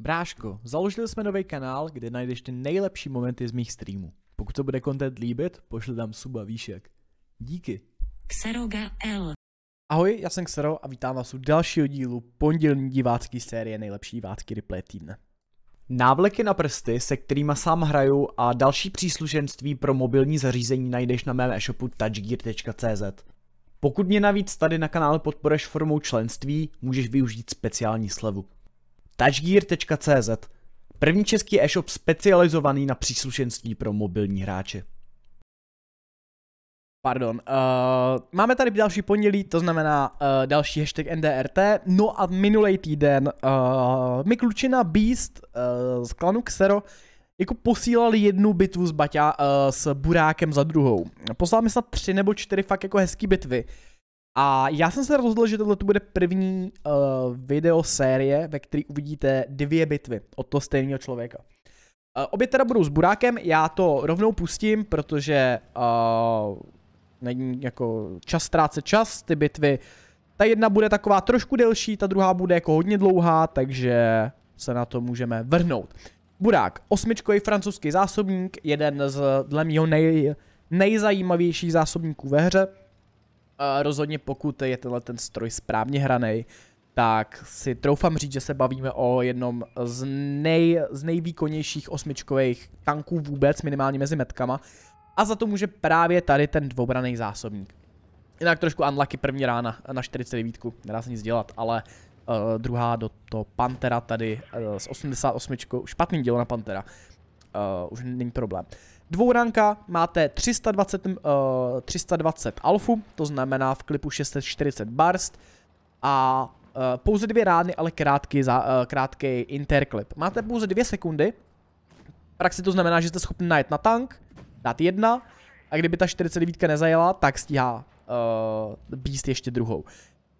Bráško, založili jsme nový kanál, kde najdeš ty nejlepší momenty z mých streamů. Pokud to bude content líbit, pošli tam suba výšek. Díky. Xeroga L. Ahoj, já jsem Xero a vítám vás u dalšího dílu pondělní divácké série Nejlepší divácký replay týdne. Návleky na prsty, se kterými sám hraju a další příslušenství pro mobilní zařízení najdeš na mém e-shopu touchgear.cz. Pokud mě navíc tady na kanále podporeš formou členství, můžeš využít speciální slevu touchgear.cz, první český e-shop specializovaný na příslušenství pro mobilní hráče. Pardon. Uh, máme tady další pondělí, to znamená uh, další hashtag NDRT. No a minulý týden uh, mi klučina Beast uh, z klanu Xero jako posílali jednu bitvu s, Baťa, uh, s Burákem za druhou. Poslal mi snad tři nebo čtyři fakt jako hezký bitvy. A já jsem se rozhodl, že tohle bude první uh, video série, ve které uvidíte dvě bitvy od toho stejného člověka. Uh, obě teda budou s Burákem, já to rovnou pustím, protože uh, není jako čas ztrácet čas, ty bitvy. Ta jedna bude taková trošku delší, ta druhá bude jako hodně dlouhá, takže se na to můžeme vrhnout. Burák, osmičkový francouzský zásobník, jeden z dle mého nej, nejzajímavějších zásobníků ve hře rozhodně pokud je tenhle ten stroj správně hraný, tak si troufám říct, že se bavíme o jednom z, nej, z nejvýkonnějších osmičkových tanků vůbec, minimálně mezi metkama. A za to může právě tady ten dvobraný zásobník. Jinak trošku unlucky první rána na 49, nedá se nic dělat, ale uh, druhá do to Pantera tady uh, s 88, špatný dílo na Pantera, uh, už není problém. Uh, Dvouranka máte 320, uh, 320 alfu, to znamená v klipu 640 barst a uh, pouze dvě rány, ale krátký, za, uh, krátký interklip. Máte pouze dvě sekundy, v praxi to znamená, že jste schopni najet na tank, dát jedna a kdyby ta 49 nezajela, tak stíhá uh, Beast ještě druhou.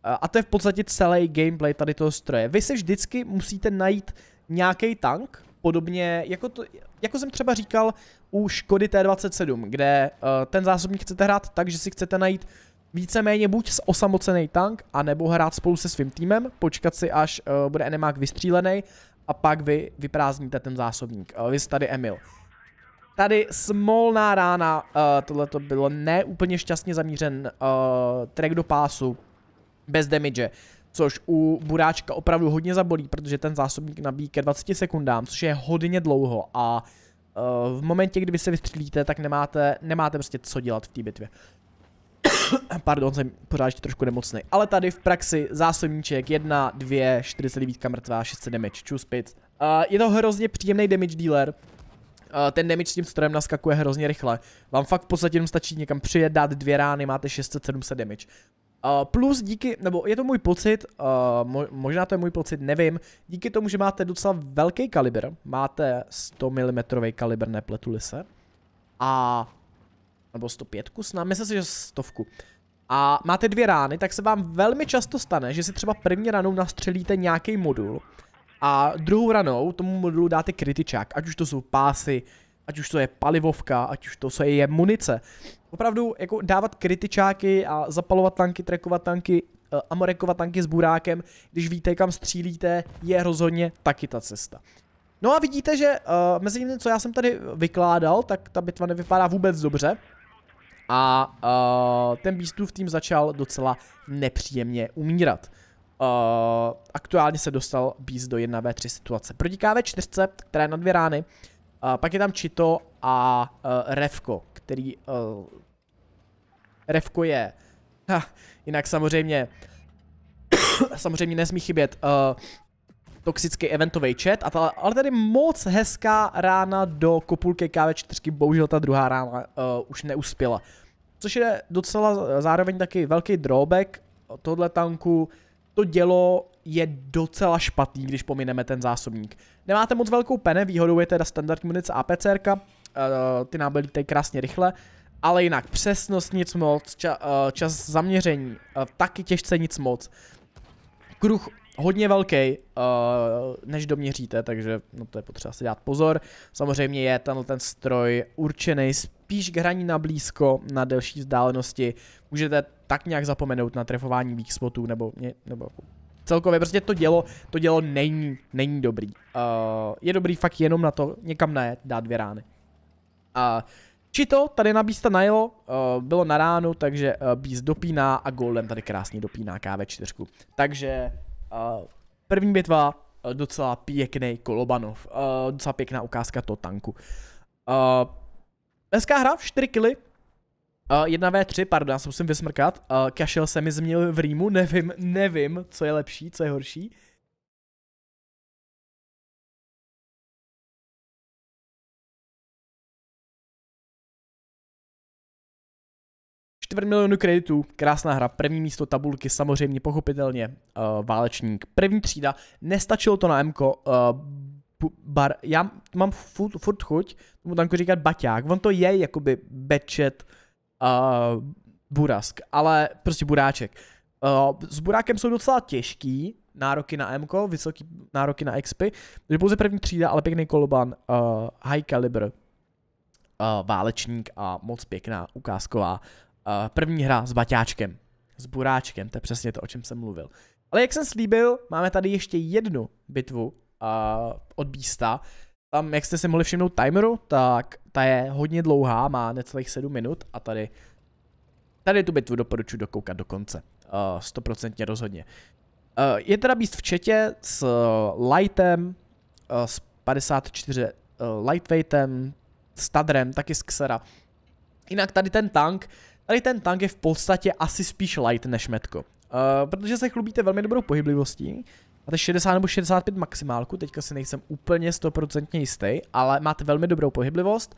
A to je v podstatě celý gameplay tady toho stroje. Vy se vždycky musíte najít nějaký tank, podobně, jako, to, jako jsem třeba říkal u Škody T27, kde uh, ten zásobník chcete hrát tak, že si chcete najít víceméně buď osamocený tank, anebo hrát spolu se svým týmem, počkat si, až uh, bude enemák vystřílený a pak vy vyprázdníte ten zásobník. Uh, vy jste tady Emil. Tady smolná rána, uh, tohle to bylo neúplně šťastně zamířen uh, track do pásu, bez damage což u buráčka opravdu hodně zabolí, protože ten zásobník nabíjí ke 20 sekundám, což je hodně dlouho a uh, v momentě, kdy vy se vystřílíte, tak nemáte, nemáte prostě co dělat v té bitvě. Pardon, jsem pořád ještě trošku nemocný. Ale tady v praxi zásobníček 1, 2, 49 mrtvá, 600 damage, čus pic. Uh, je to hrozně příjemný damage dealer, eh, ten damage s tím strojem naskakuje hrozně rychle. Vám fakt v podstatě jenom stačí někam přijet, dát dvě rány, máte 600-700 damage plus díky, nebo je to můj pocit, možná to je můj pocit, nevím, díky tomu, že máte docela velký kalibr, máte 100 mm kalibr, nepletuli se, a, nebo 105 snad, myslím si, že 100. A máte dvě rány, tak se vám velmi často stane, že si třeba první ranou nastřelíte nějaký modul a druhou ranou tomu modulu dáte kritičák, ať už to jsou pásy, ať už to je palivovka, ať už to je munice. Opravdu jako dávat kritičáky a zapalovat tanky, trekovat tanky, eh, amorekovat tanky s burákem, když víte, kam střílíte, je rozhodně taky ta cesta. No a vidíte, že uh, mezi tím, co já jsem tady vykládal, tak ta bitva nevypadá vůbec dobře. A uh, ten Beastův tým začal docela nepříjemně umírat. Uh, aktuálně se dostal Beast do 1v3 situace. Proti KV4, která je na dvě rány, a pak je tam Chito a uh, Revko, který... Uh, Revko je... Ha, jinak samozřejmě... samozřejmě nesmí chybět... Uh, toxický eventový chat, a ta, ale tady moc hezká rána do kopulky KV4, bohužel ta druhá rána uh, už neuspěla. Což je docela zároveň taky velký drawback tohle tanku. To dělo je docela špatný, když pomineme ten zásobník. Nemáte moc velkou pene, výhodou je teda standardní munice APCR, uh, eh, ty náboje lítají krásně rychle, ale jinak přesnost nic moc, ča, uh, čas zaměření, uh, taky těžce nic moc. Kruh hodně velký, uh, než doměříte, takže no to je potřeba si dát pozor. Samozřejmě je tenhle ten stroj určený spíš k hraní na blízko, na delší vzdálenosti. Můžete tak nějak zapomenout na trefování weak spotů nebo, nebo celkově prostě to dělo, to dělo není, není dobrý. Uh, je dobrý fakt jenom na to někam ne, dát dvě rány. A uh, Čito tady na Beasta najelo, uh, bylo na ránu, takže uh, Beast dopíná a Golem tady krásně dopíná KV4. Takže uh, první bitva, uh, docela pěkný Kolobanov, uh, docela pěkná ukázka toho tanku. Uh, hezká hra, 4 kily, Uh, v 3 pardon, já se musím vysmrkat. Uh, kašel se mi změnil v rýmu, nevím, nevím, co je lepší, co je horší. čtvrt milionu kreditů, krásná hra, první místo tabulky, samozřejmě, pochopitelně, uh, válečník, první třída, nestačilo to na Mko, uh, bar, já mám furt, furt chuť mu tam jako říkat baťák, on to je jakoby bečet, uh, uh, burask, ale prostě buráček. Uh, s burákem jsou docela těžký, nároky na MK, vysoký nároky na XP, takže pouze první třída, ale pěkný koloban, uh, high caliber, uh, válečník a moc pěkná ukázková uh, první hra s baťáčkem, s buráčkem, to je přesně to, o čem jsem mluvil. Ale jak jsem slíbil, máme tady ještě jednu bitvu uh, od Beasta, tam, jak jste si mohli všimnout timeru, tak ta je hodně dlouhá, má necelých 7 minut a tady tady tu bitvu doporučuji dokoukat do konce. Eh, stoprocentně uh, rozhodně. Uh, je teda být v četě s uh, Lightem, uh, s 54 uh, Lightweightem, s Tadrem, taky s Xera. Jinak tady ten tank, tady ten tank je v podstatě asi spíš light než metko. Uh, protože se chlubíte velmi dobrou pohyblivostí, Máte 60 nebo 65 maximálku, teďka si nejsem úplně 100% jistý, ale máte velmi dobrou pohyblivost.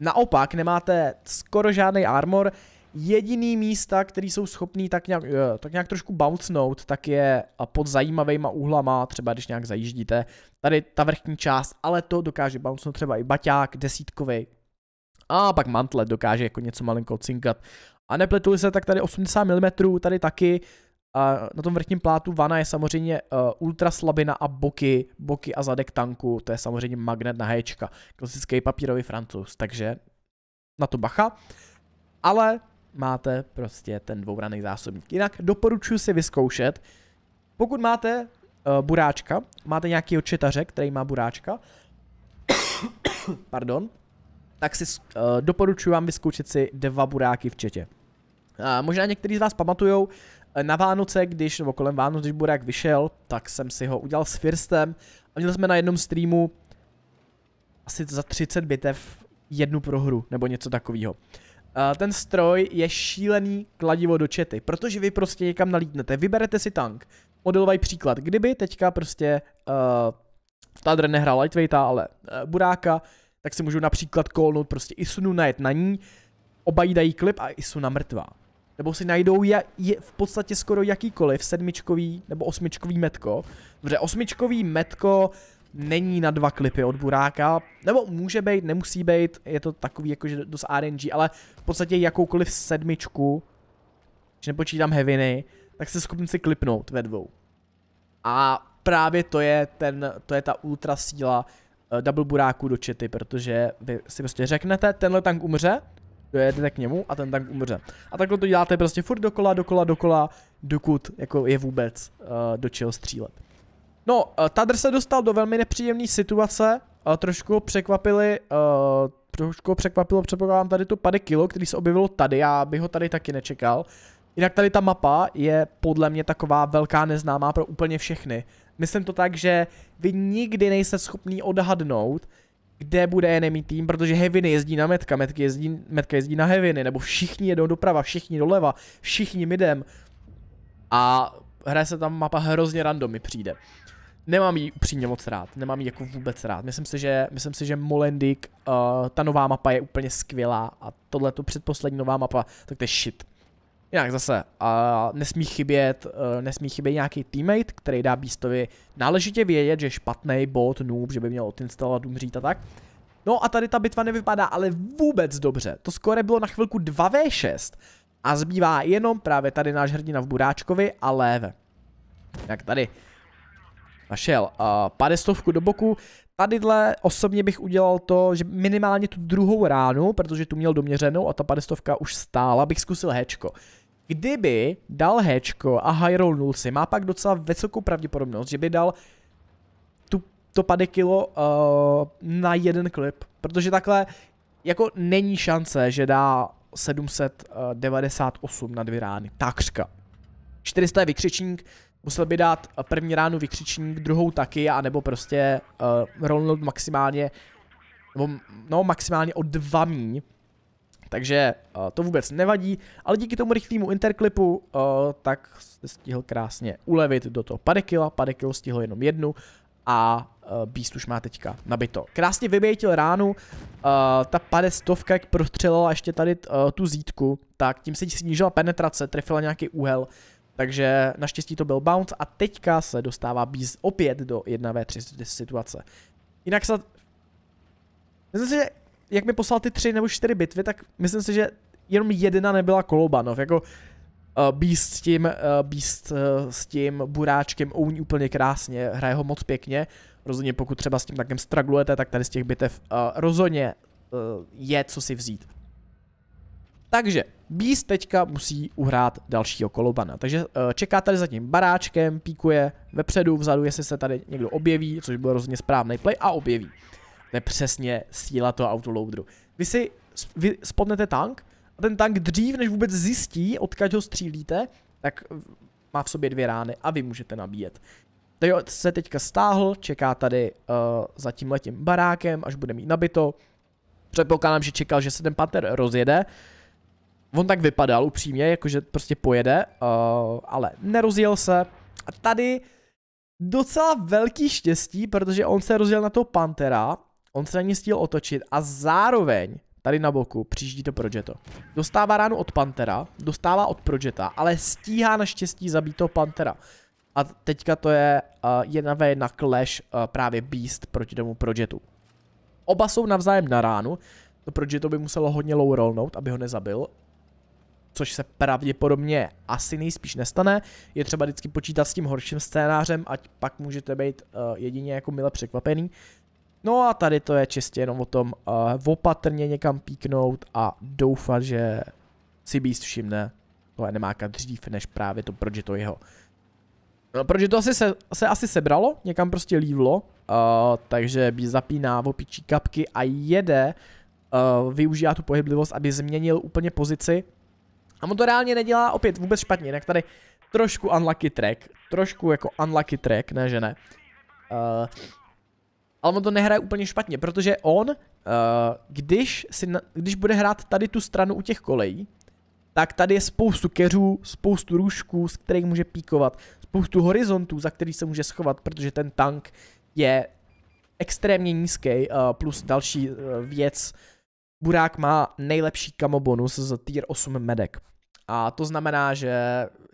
Naopak nemáte skoro žádný armor, jediný místa, který jsou schopný tak nějak, eh, tak nějak trošku bouncenout, tak je eh, pod zajímavýma úhlama, třeba když nějak zajíždíte. Tady ta vrchní část, ale to dokáže bouncenout třeba i baťák, desítkový. A pak mantle dokáže jako něco malinko cinkat. A nepletuli se, tak tady 80 mm, tady taky na tom vrchním plátu vana je samozřejmě eh, ultra slabina a boky, boky a zadek tanku, to je samozřejmě magnet na hejčka, klasický papírový francouz, takže na to bacha, ale máte prostě ten dvouraný zásobník. Jinak doporučuji si vyzkoušet, pokud máte uh, buráčka, máte nějaký četaře, který má buráčka, pardon, tak si uh, doporučuji vám vyzkoušet si dva buráky v četě. Uh, možná některý z vás pamatujou, Eh, na Vánoce, když, nebo kolem Vánoce, když Burák vyšel, tak jsem si ho udělal s Firstem a měli jsme na jednom streamu asi za 30 bitev jednu prohru, nebo něco takového. Eh, ten stroj je šílený kladivo do čety, protože vy prostě někam nalítnete, vyberete si tank. Modelový příklad, kdyby teďka prostě uh, eh, Tadre nehrál lightweighta, ale uh, Buráka, tak si můžu například kolnout prostě Isunu, najet na ní, oba jí dají klip a Isuna mrtvá nebo si najdou ja, je v podstatě skoro jakýkoliv sedmičkový nebo osmičkový metko. Dobře, osmičkový metko není na dva klipy od Buráka, nebo může být, nemusí být, je to takový jakože dost RNG, ale v podstatě jakoukoliv sedmičku, když nepočítám heviny, tak se schopni si klipnout ve dvou. A právě to je, ten, to je ta ultra síla eh, double buráku do čety, protože vy si prostě řeknete, tenhle tank umře, dojedete k němu a ten tank umře. A takhle to děláte prostě furt dokola, dokola, dokola, dokud jako je vůbec uh, do čeho střílet. No, uh, Tadr se dostal do velmi nepříjemné situace, uh, trošku překvapili, uh, trošku překvapilo, předpokládám tady tu pade kilo, který se objevilo tady, já bych ho tady taky nečekal. Jinak tady ta mapa je podle mě taková velká neznámá pro úplně všechny. Myslím to tak, že vy nikdy nejste schopný odhadnout, kde bude enemy tým, protože heviny jezdí na metka, metky jezdí, metka jezdí na heviny nebo všichni jedou doprava, všichni doleva, všichni midem. A hraje se tam mapa hrozně random mi přijde. Nemám ji upřímně moc rád, nemám ji jako vůbec rád. Myslím si, že, myslím si, že Molendik, uh, eh, ta nová mapa je úplně skvělá a tohle tu předposlední nová mapa, tak to je shit. Jinak zase, a nesmí chybět, eh, nesmí chybět nějaký teammate, který dá Beastovi náležitě vědět, že špatný bot, noob, že by měl odinstalovat, umřít a tak. No a tady ta bitva nevypadá ale vůbec dobře. To skore bylo na chvilku 2v6 a zbývá jenom právě tady náš hrdina v Buráčkovi a léve. Jak tady našel uh, padestovku do boku. Tadyhle osobně bych udělal to, že minimálně tu druhou ránu, protože tu měl doměřenou a ta padestovka už stála, bych zkusil hečko. Kdyby dal hečko a high rollnul si, má pak docela vysokou pravděpodobnost, že by dal tu, to kilo uh, na jeden klip. Protože takhle jako není šance, že dá 798 na dvě rány. Takřka. 400 je vykřičník, musel by dát eh, první ránu vykřičník, druhou taky, anebo prostě uh, eh, rollnout maximálně, nebo, no maximálně o dva míň, takže uh, to vůbec nevadí, ale díky tomu rychlému interklipu uh, tak stihl krásně ulevit do toho padekila, padekil stihl jenom jednu a uh, Beast už má teďka nabito. Krásně vybětil ránu, uh, ta padestovka, jak prostřelila ještě tady uh, tu zítku, tak tím se snížila penetrace, trefila nějaký úhel, takže naštěstí to byl bounce a teďka se dostává Beast opět do 1v3 situace. Jinak se... Myslím si, že jak mi poslal ty tři nebo čtyři bitvy, tak myslím si, že jenom jedna nebyla Kolobanov, jako uh, Beast s tím, uh, Beast uh, s tím buráčkem ouní úplně krásně, hraje ho moc pěkně, rozhodně pokud třeba s tím takem straglujete, tak tady z těch bitev uh, rozhodně uh, je co si vzít. Takže Beast teďka musí uhrát dalšího kolobana. Takže čeká tady zatím baráčkem, píkuje vepředu, vzadu, jestli se tady někdo objeví, což byl rozhodně správný play a objeví. To je přesně síla toho autoloadru. Vy si vy spodnete tank a ten tank dřív, než vůbec zjistí, odkud ho střílíte, tak má v sobě dvě rány a vy můžete nabíjet. Tady se teďka stáhl, čeká tady uh, za tímhletím barákem, až bude mít nabito. Předpokládám, že čekal, že se ten panter rozjede. On tak vypadal upřímně, jakože prostě pojede, uh, ale nerozjel se. A tady docela velký štěstí, protože on se rozjel na toho pantera On se na ní stíl otočit a zároveň tady na boku přijíždí to Projeto. Dostává ránu od Pantera, dostává od Projeta, ale stíhá naštěstí zabít toho Pantera. A teďka to je uh, eh, jedna v jedna clash uh, právě Beast proti tomu Projetu. Oba jsou navzájem na ránu, to Projeto by muselo hodně low rollnout, aby ho nezabil. Což se pravděpodobně asi nejspíš nestane. Je třeba vždycky počítat s tím horším scénářem, ať pak můžete být uh, jedině jako mile překvapený. No a tady to je čistě jenom o tom uh, opatrně někam píknout a doufat, že si Beast všimne toho enemáka dřív, než právě to, proč je to jeho. No, protože to asi se, se asi sebralo, někam prostě lívlo, uh, takže by zapíná opičí kapky a jede, uh, využívá tu pohyblivost, aby změnil úplně pozici. A on to reálně nedělá opět vůbec špatně, jinak tady trošku unlucky track, trošku jako unlucky track, ne že ne. Uh, ale on to nehraje úplně špatně, protože on, uh, když, si na, když bude hrát tady tu stranu u těch kolejí, tak tady je spoustu keřů, spoustu růžků, z kterých může píkovat, spoustu horizontů, za který se může schovat, protože ten tank je extrémně nízký, uh, eh, plus další uh, věc, Burák má nejlepší kamo bonus z tier 8 medek. A to znamená, že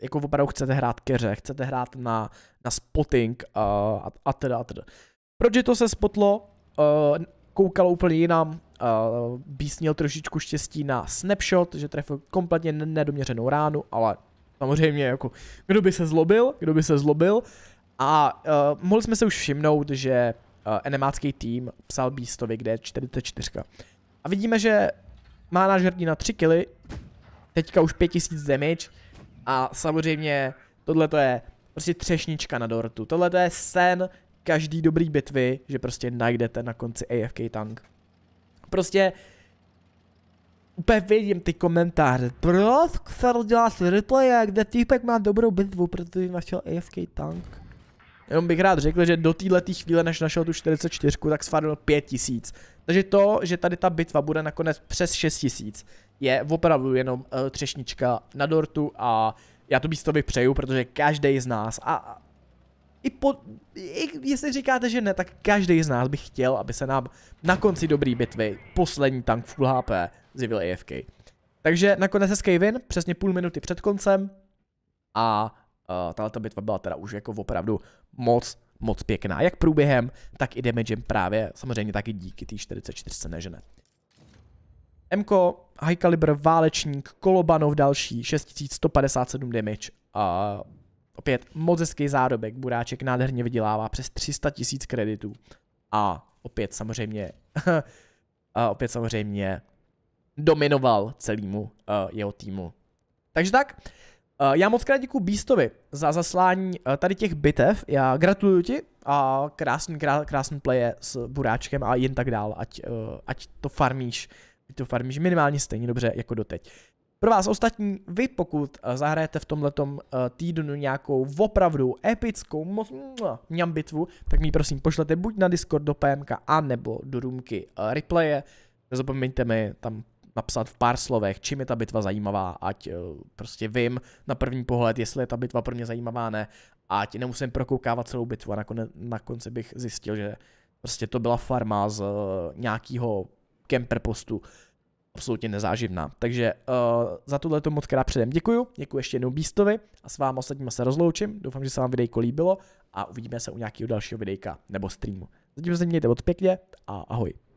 jako opravdu chcete hrát keře, chcete hrát na, na spotting uh, a, a teda a teda. Proč to se spotlo? Koukalo eh, koukal úplně jinam. Uh, Beast měl trošičku štěstí na snapshot, že trefil kompletně nedoměřenou ránu, ale samozřejmě jako kdo by se zlobil, kdo by se zlobil. A uh, mohli jsme se už všimnout, že uh, enemácký tým psal Beastovi, kde je 44. A vidíme, že má náš hrdina 3 kily, teďka už 5000 damage a samozřejmě tohle to je prostě třešnička na dortu. Tohle to je sen každý dobrý bitvy, že prostě najdete na konci AFK tank. Prostě úplně vidím ty komentáře. Proč se s replay, kde týpek má dobrou bitvu, protože našel AFK tank? Jenom bych rád řekl, že do této chvíle, než našel tu 44, tak sfarmil 5000. Takže to, že tady ta bitva bude nakonec přes 6000, je opravdu jenom uh, třešnička na dortu a já to bych to přeju, protože každý z nás, a i, po, I jestli říkáte, že ne, tak každý z nás by chtěl, aby se nám na konci dobrý bitvy poslední tank full HP zjevil AFK. Takže nakonec se Skaven, přesně půl minuty před koncem a uh, eh, tato bitva byla teda už jako opravdu moc, moc pěkná. Jak průběhem, tak i damagem právě, samozřejmě taky díky té 44 se nežene. Mko, High Caliber, Válečník, Kolobanov další, 6157 damage a uh, Opět moc hezký zárobek, Buráček nádherně vydělává přes 300 tisíc kreditů. A opět samozřejmě, a opět samozřejmě dominoval celému uh, eh, jeho týmu. Takže tak, uh, já moc krát děkuji Beastovi za zaslání uh, tady těch bitev, já gratuluju ti a krásný, krásný play s Buráčkem a jen tak dál, ať, uh, ať to farmíš, ať to farmíš minimálně stejně dobře jako doteď. Pro vás ostatní, vy pokud eh, zahrajete v tomhletom eh, týdnu nějakou opravdu epickou moc mňam bitvu, tak mi prosím pošlete buď na Discord do PMK, anebo do roomky eh, replaye. Nezapomeňte mi tam napsat v pár slovech, čím je ta bitva zajímavá, ať prostě vím na první pohled, jestli je ta bitva pro mě zajímavá, ne, ať nemusím prokoukávat celou bitvu a na konci bych zjistil, že prostě to byla farma z nějakého kemper postu absolutně nezáživná. Takže uh, za tohle to moc krát předem děkuju, děkuji ještě jednou Beastovi a s vámi ostatníma se rozloučím, doufám, že se vám videjko líbilo a uvidíme se u nějakého dalšího videjka nebo streamu. Zatím se mějte moc pěkně a ahoj.